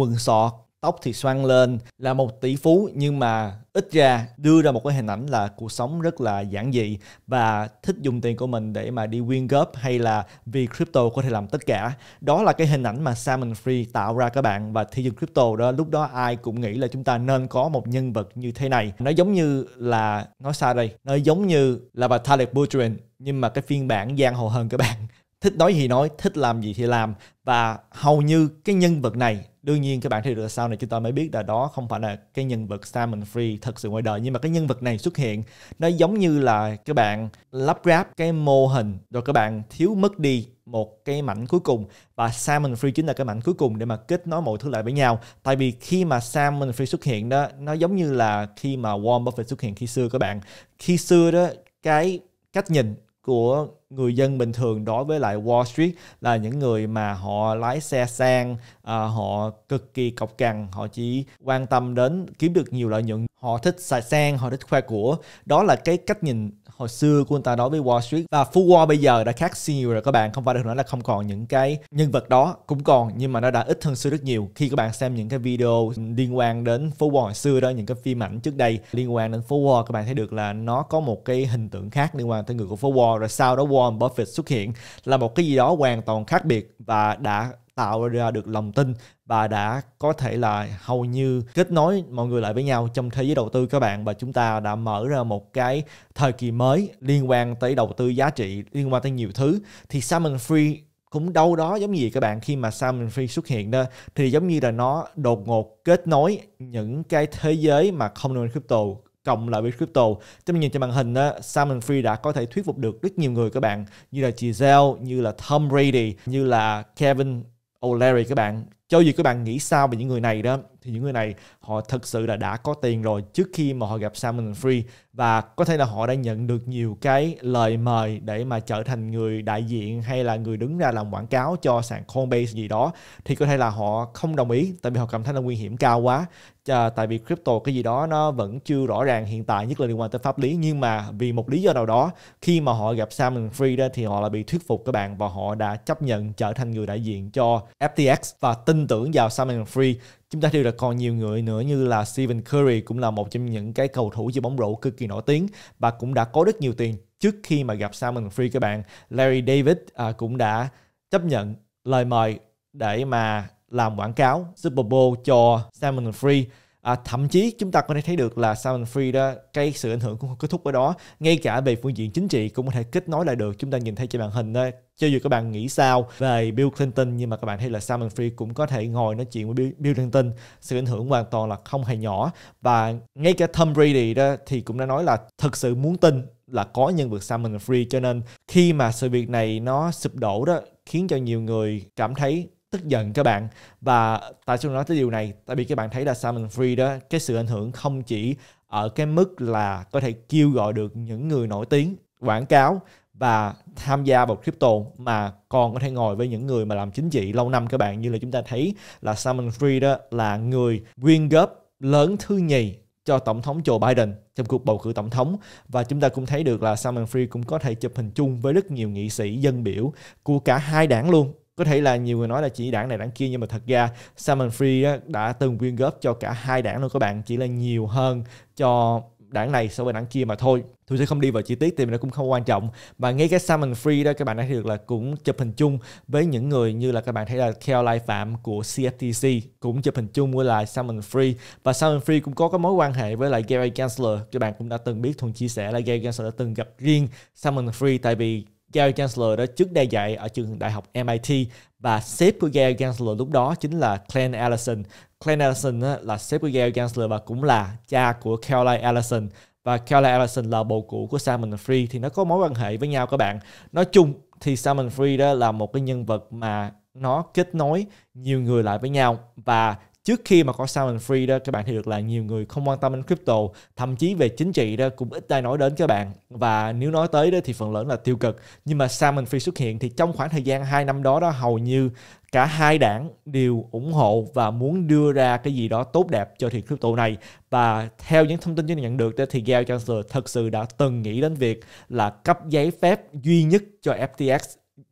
quần sọt tóc thì xoăn lên là một tỷ phú nhưng mà ít ra đưa ra một cái hình ảnh là cuộc sống rất là giản dị và thích dùng tiền của mình để mà đi quyên góp hay là vì crypto có thể làm tất cả đó là cái hình ảnh mà Salmon Free tạo ra các bạn và thị trường crypto đó lúc đó ai cũng nghĩ là chúng ta nên có một nhân vật như thế này nó giống như là nói xa đây nó giống như là bà Taleb Buterin nhưng mà cái phiên bản giang hồ hơn các bạn thích nói gì nói thích làm gì thì làm và hầu như cái nhân vật này đương nhiên các bạn thấy được sau này chúng ta mới biết là đó không phải là cái nhân vật Simon Free thật sự ngoài đời nhưng mà cái nhân vật này xuất hiện nó giống như là các bạn lắp ráp cái mô hình rồi các bạn thiếu mất đi một cái mảnh cuối cùng và Simon Free chính là cái mảnh cuối cùng để mà kết nối mọi thứ lại với nhau tại vì khi mà Simon Free xuất hiện đó nó giống như là khi mà Warren Buffett xuất hiện khi xưa các bạn khi xưa đó cái cách nhìn của người dân bình thường đối với lại Wall Street là những người mà họ lái xe sang à, họ cực kỳ cọc cằn họ chỉ quan tâm đến kiếm được nhiều lợi nhuận họ thích xài sang họ thích khoe của đó là cái cách nhìn hồi xưa của người ta đối với Wall Street và Phú Wall bây giờ đã khác siêu nhiều rồi các bạn không phải được nói là không còn những cái nhân vật đó cũng còn nhưng mà nó đã ít hơn xưa rất nhiều khi các bạn xem những cái video liên quan đến Phú Wall hồi xưa đó những cái phim ảnh trước đây liên quan đến Phú Wall các bạn thấy được là nó có một cái hình tượng khác liên quan tới người của Phú Wall rồi sau đó Wall Warren Buffett xuất hiện là một cái gì đó hoàn toàn khác biệt và đã tạo ra được lòng tin và đã có thể là hầu như kết nối mọi người lại với nhau trong thế giới đầu tư các bạn và chúng ta đã mở ra một cái thời kỳ mới liên quan tới đầu tư giá trị liên quan tới nhiều thứ thì Simon Free cũng đâu đó giống như các bạn khi mà Simon Free xuất hiện đó thì giống như là nó đột ngột kết nối những cái thế giới mà không nên crypto cộng lại với crypto chúng mình nhìn trên màn hình á, Sam Free đã có thể thuyết phục được rất nhiều người các bạn như là Giselle, như là Tom Brady, như là Kevin O'Leary các bạn cho dù các bạn nghĩ sao về những người này đó thì những người này họ thật sự là đã có tiền rồi trước khi mà họ gặp Simon Free và có thể là họ đã nhận được nhiều cái lời mời để mà trở thành người đại diện hay là người đứng ra làm quảng cáo cho sàn Coinbase gì đó thì có thể là họ không đồng ý tại vì họ cảm thấy là nguy hiểm cao quá à, tại vì crypto cái gì đó nó vẫn chưa rõ ràng hiện tại nhất là liên quan tới pháp lý nhưng mà vì một lý do nào đó khi mà họ gặp Simon Free đó thì họ là bị thuyết phục các bạn và họ đã chấp nhận trở thành người đại diện cho FTX và tin tưởng vào Simon Free chúng ta đều là còn nhiều người nữa như là Stephen Curry cũng là một trong những cái cầu thủ chơi bóng rổ cực kỳ nổi tiếng và cũng đã có rất nhiều tiền trước khi mà gặp Simon Free các bạn Larry David à, cũng đã chấp nhận lời mời để mà làm quảng cáo Super Bowl cho Simon Free À, thậm chí chúng ta có thể thấy được là Simon Free đó cái sự ảnh hưởng cũng không kết thúc ở đó ngay cả về phương diện chính trị cũng có thể kết nối lại được chúng ta nhìn thấy trên màn hình đó cho dù các bạn nghĩ sao về Bill Clinton nhưng mà các bạn thấy là Simon Free cũng có thể ngồi nói chuyện với Bill Clinton sự ảnh hưởng hoàn toàn là không hề nhỏ và ngay cả Tom Brady đó thì cũng đã nói là thật sự muốn tin là có nhân vật Simon Free cho nên khi mà sự việc này nó sụp đổ đó khiến cho nhiều người cảm thấy tức giận các bạn và tại sao nói tới điều này tại vì các bạn thấy là Simon Free đó cái sự ảnh hưởng không chỉ ở cái mức là có thể kêu gọi được những người nổi tiếng quảng cáo và tham gia vào crypto mà còn có thể ngồi với những người mà làm chính trị lâu năm các bạn như là chúng ta thấy là Simon Free đó là người quyên góp lớn thứ nhì cho tổng thống Joe Biden trong cuộc bầu cử tổng thống và chúng ta cũng thấy được là Simon Free cũng có thể chụp hình chung với rất nhiều nghị sĩ dân biểu của cả hai đảng luôn có thể là nhiều người nói là chỉ đảng này đảng kia nhưng mà thật ra Simon Free á, đã từng quyên góp cho cả hai đảng luôn các bạn chỉ là nhiều hơn cho đảng này so với đảng kia mà thôi tôi sẽ không đi vào chi tiết thì nó cũng không quan trọng và ngay cái Simon Free đó các bạn đã thấy được là cũng chụp hình chung với những người như là các bạn thấy là Caroline Phạm của CFTC cũng chụp hình chung với lại Simon Free và Simon Free cũng có cái mối quan hệ với lại Gary Gensler các bạn cũng đã từng biết Thuần chia sẻ là Gary Gensler đã từng gặp riêng Simon Free tại vì Gary Gensler đó trước đây dạy ở trường đại học MIT và sếp của Gary Gensler lúc đó chính là Allison. Ellison. Allison Ellison là sếp của Gary Gensler và cũng là cha của Caroline Allison và Caroline Allison là bầu cũ của Simon Free thì nó có mối quan hệ với nhau các bạn. Nói chung thì Simon Free đó là một cái nhân vật mà nó kết nối nhiều người lại với nhau và trước khi mà có Salmon Free đó các bạn thấy được là nhiều người không quan tâm đến crypto thậm chí về chính trị đó cũng ít ai nói đến các bạn và nếu nói tới đó thì phần lớn là tiêu cực nhưng mà Salmon Free xuất hiện thì trong khoảng thời gian 2 năm đó đó hầu như cả hai đảng đều ủng hộ và muốn đưa ra cái gì đó tốt đẹp cho thị crypto này và theo những thông tin chúng tôi nhận được thì Gao Chancellor thật sự đã từng nghĩ đến việc là cấp giấy phép duy nhất cho FTX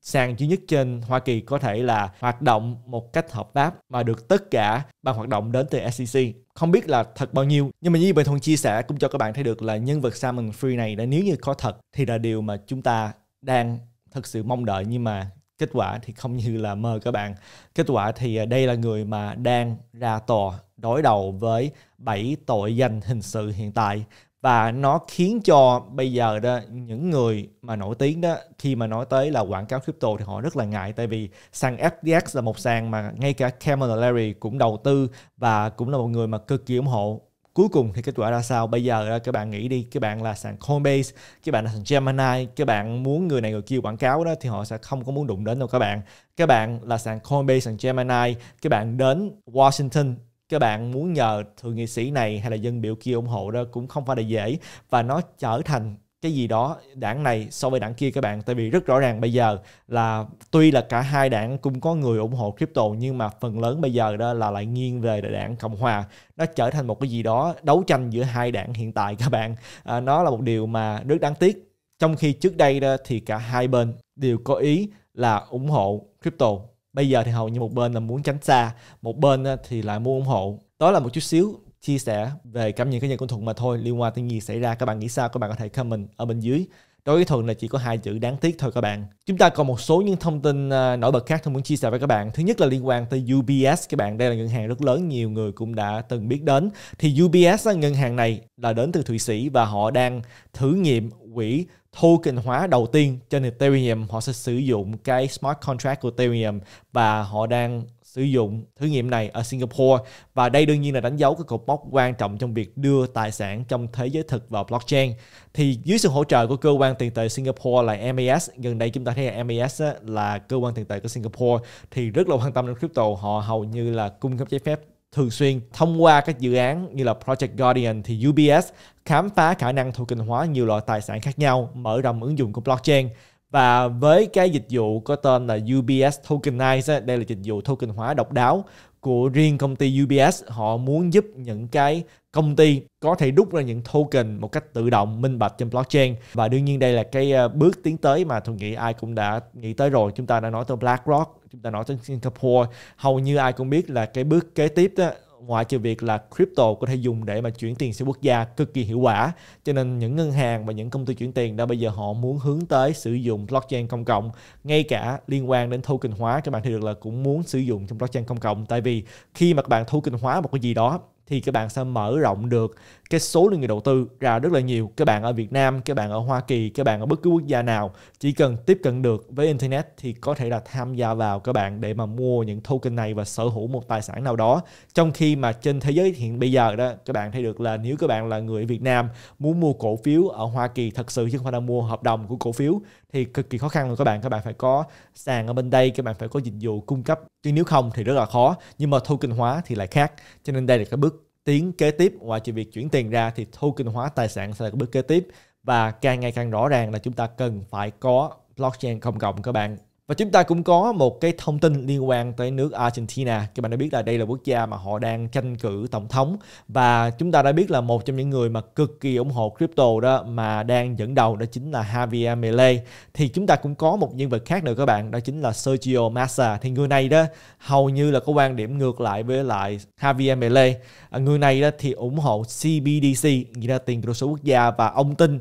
sàn duy nhất trên Hoa Kỳ có thể là hoạt động một cách hợp pháp mà được tất cả ban hoạt động đến từ SEC. Không biết là thật bao nhiêu, nhưng mà như Bình Thuận chia sẻ cũng cho các bạn thấy được là nhân vật Salmon Free này đã nếu như có thật thì là điều mà chúng ta đang thực sự mong đợi nhưng mà kết quả thì không như là mơ các bạn. Kết quả thì à, đây là người mà đang ra tòa đối đầu với 7 tội danh hình sự hiện tại và nó khiến cho bây giờ đó những người mà nổi tiếng đó khi mà nói tới là quảng cáo crypto thì họ rất là ngại tại vì sàn FTX là một sàn mà ngay cả Cameron Larry cũng đầu tư và cũng là một người mà cực kỳ ủng hộ cuối cùng thì kết quả ra sao bây giờ các bạn nghĩ đi các bạn là sàn Coinbase các bạn là sàn Gemini các bạn muốn người này người kia quảng cáo đó thì họ sẽ không có muốn đụng đến đâu các bạn các bạn là sàn Coinbase sàn Gemini các bạn đến Washington các bạn muốn nhờ thượng nghị sĩ này hay là dân biểu kia ủng hộ đó cũng không phải là dễ và nó trở thành cái gì đó đảng này so với đảng kia các bạn tại vì rất rõ ràng bây giờ là tuy là cả hai đảng cũng có người ủng hộ crypto nhưng mà phần lớn bây giờ đó là lại nghiêng về đảng cộng hòa nó trở thành một cái gì đó đấu tranh giữa hai đảng hiện tại các bạn à, nó là một điều mà rất đáng tiếc trong khi trước đây đó thì cả hai bên đều có ý là ủng hộ crypto bây giờ thì hầu như một bên là muốn tránh xa một bên thì lại muốn ủng hộ đó là một chút xíu chia sẻ về cảm nhận cá nhân của thuận mà thôi liên quan tới gì xảy ra các bạn nghĩ sao các bạn có thể comment ở bên dưới đối với thuận là chỉ có hai chữ đáng tiếc thôi các bạn chúng ta còn một số những thông tin à, nổi bật khác tôi muốn chia sẻ với các bạn thứ nhất là liên quan tới UBS các bạn đây là ngân hàng rất lớn nhiều người cũng đã từng biết đến thì UBS ngân hàng này là đến từ thụy sĩ và họ đang thử nghiệm quỹ token hóa đầu tiên trên Ethereum họ sẽ sử dụng cái smart contract của Ethereum và họ đang sử dụng thử nghiệm này ở Singapore và đây đương nhiên là đánh dấu cái cột mốc quan trọng trong việc đưa tài sản trong thế giới thực vào blockchain. Thì dưới sự hỗ trợ của cơ quan tiền tệ Singapore là MAS, gần đây chúng ta thấy là MAS là cơ quan tiền tệ của Singapore thì rất là quan tâm đến crypto, họ hầu như là cung cấp giấy phép thường xuyên thông qua các dự án như là Project Guardian thì UBS khám phá khả năng token hóa nhiều loại tài sản khác nhau, mở rộng ứng dụng của blockchain và với cái dịch vụ có tên là UBS Tokenize, đây là dịch vụ token hóa độc đáo của riêng công ty UBS họ muốn giúp những cái công ty có thể đúc ra những token một cách tự động minh bạch trên blockchain và đương nhiên đây là cái ờ, bước tiến tới mà tôi nghĩ ai cũng đã nghĩ tới rồi chúng ta đã nói tới BlackRock chúng ta nói tới Singapore hầu như ai cũng biết là cái bước kế tiếp đó ngoại trừ việc là crypto có thể dùng để mà chuyển tiền xuyên quốc gia cực kỳ hiệu quả cho nên những ngân hàng và những công ty chuyển tiền đã bây giờ họ muốn hướng tới sử dụng blockchain công cộng ngay cả liên quan đến token hóa các bạn thì được là cũng muốn sử dụng trong blockchain công cộng tại vì khi mà các bạn token hóa một cái gì đó thì các bạn sẽ mở rộng được cái số lượng người đầu tư ra rất là nhiều. Các bạn ở Việt Nam, các bạn ở Hoa Kỳ, các bạn ở bất cứ quốc gia nào chỉ cần tiếp cận được với internet thì có thể là tham gia vào các bạn để mà mua những token này và sở hữu một tài sản nào đó. Trong khi mà trên thế giới hiện bây giờ đó các bạn thấy được là nếu các bạn là người Việt Nam muốn mua cổ phiếu ở Hoa Kỳ thật sự chứ không phải là mua hợp đồng của cổ phiếu thì cực kỳ khó khăn rồi các bạn các bạn phải có sàn ở bên đây các bạn phải có dịch vụ cung cấp chứ nếu không thì rất là khó nhưng mà token hóa thì lại khác cho nên đây là cái bước tiến kế tiếp ngoài trừ việc chuyển tiền ra thì token hóa tài sản sẽ là cái bước kế tiếp và càng ngày càng rõ ràng là chúng ta cần phải có blockchain công cộng các bạn và chúng ta cũng có một cái thông tin liên quan tới nước Argentina. Các bạn đã biết là đây là quốc gia mà họ đang tranh cử tổng thống và chúng ta đã biết là một trong những người mà cực kỳ ủng hộ crypto đó mà đang dẫn đầu đó chính là Javier Milei. Thì chúng ta cũng có một nhân vật khác nữa các bạn đó chính là Sergio Massa. Thì người này đó hầu như là có quan điểm ngược lại với lại Javier Milei. À, người này đó thì ủng hộ CBDC nghĩa là tiền kỹ thuật số quốc gia và ông tin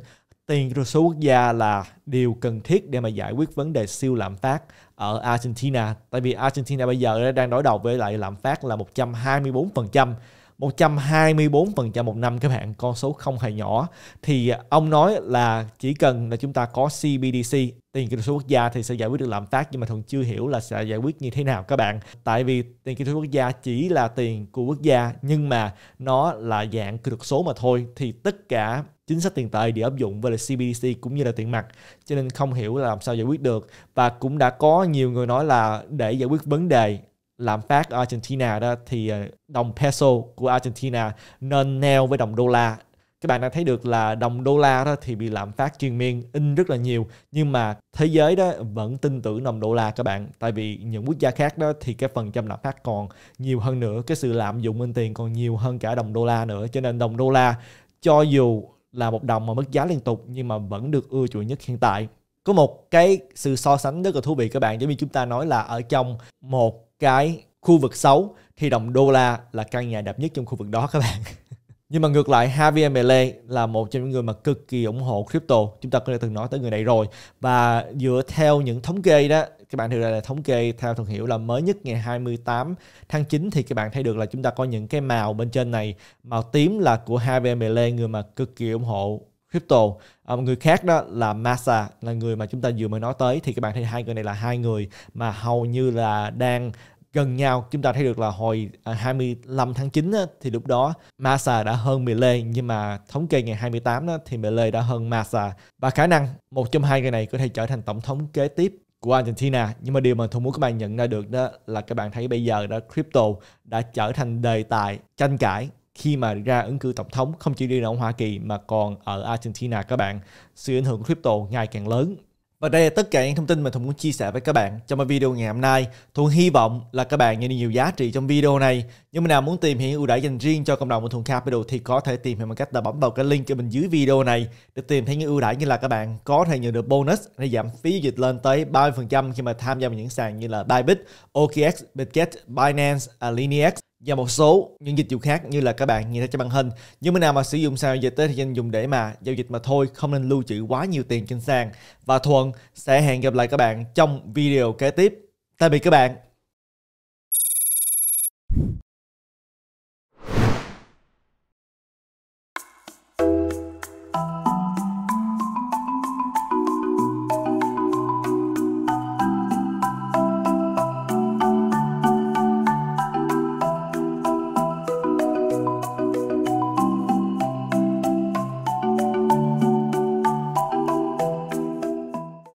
tiền số quốc gia là điều cần thiết để mà giải quyết vấn đề siêu lạm phát ở Argentina. Tại vì Argentina bây giờ đang đối đầu với lại lạm phát là 124%. 124% một năm các bạn, con số không hề nhỏ. Thì ông nói là chỉ cần là chúng ta có CBDC, tiền kỹ thuật số quốc gia thì sẽ giải quyết được lạm phát nhưng mà thường chưa hiểu là sẽ giải quyết như thế nào các bạn. Tại vì tiền kỹ thuật số quốc gia chỉ là tiền của quốc gia nhưng mà nó là dạng kỹ thuật số mà thôi thì tất cả chính sách tiền tệ để áp dụng với là CBDC cũng như là tiền mặt cho nên không hiểu là làm sao giải quyết được và cũng đã có nhiều người nói là để giải quyết vấn đề lạm phát ở Argentina đó thì ờ, đồng peso của Argentina nên neo với đồng đô la các bạn đã thấy được là đồng đô la đó thì bị lạm phát triền miên in rất là nhiều nhưng mà thế giới đó vẫn tin tưởng đồng đô la các bạn tại vì những quốc gia khác đó thì cái phần trăm lạm phát còn nhiều hơn nữa cái sự lạm dụng in tiền còn nhiều hơn cả đồng đô la nữa cho nên đồng đô la cho dù là một đồng mà mất giá liên tục nhưng mà vẫn được ưa chuộng nhất hiện tại có một cái sự so sánh rất là thú vị các bạn giống như chúng ta nói là ở trong một cái khu vực xấu thì đồng đô la là căn nhà đẹp nhất trong khu vực đó các bạn *laughs* nhưng mà ngược lại Javier Milei là một trong những người mà cực kỳ ủng hộ crypto chúng ta cũng đã từng nói tới người này rồi và dựa theo những thống kê đó các bạn hiểu là thống kê theo thường hiểu là mới nhất ngày 28 tháng 9 thì các bạn thấy được là chúng ta có những cái màu bên trên này màu tím là của Javier Milei người mà cực kỳ ủng hộ crypto à, ờ, một người khác đó là Massa là người mà chúng ta vừa mới nói tới thì các bạn thấy hai người này là hai người mà hầu như là đang gần nhau chúng ta thấy được là hồi 25 à, tháng 9 á, thì lúc đó Massa đã hơn Melee nhưng mà thống kê ngày 28 đó, thì Melee đã hơn Massa và khả năng một trong hai người này có thể trở thành tổng thống kế tiếp của Argentina nhưng mà điều mà tôi muốn các bạn nhận ra được đó là các bạn thấy bây giờ đó crypto đã trở thành đề tài tranh cãi khi mà ra ứng cử tổng thống không chỉ riêng ở Hoa Kỳ mà còn ở Argentina các bạn sự ảnh hưởng của crypto ngày càng lớn và đây là tất cả những thông tin mà Thuận muốn chia sẻ với các bạn trong video ngày hôm nay. Thuận hy vọng là các bạn nhận được nhiều giá trị trong video này. Nhưng mà nào muốn tìm hiểu ưu đãi dành riêng cho cộng đồng của Thuận Capital thì có thể tìm hiểu bằng cách là bấm vào cái link ở bên dưới video này để tìm thấy những ưu đãi như là các bạn có thể nhận được bonus để giảm phí dịch lên tới 30% khi mà tham gia vào những sàn như là Bybit, OKX, Bitget, Binance, Alinex và một số những dịch vụ khác như là các bạn nhìn thấy trên màn hình. Nhưng bên nào mà sử dụng sàn giao dịch thì nên dùng để mà giao dịch mà thôi, không nên lưu trữ quá nhiều tiền trên sàn. Và Thuận sẽ hẹn gặp lại các bạn trong video kế tiếp. Tạm biệt các bạn.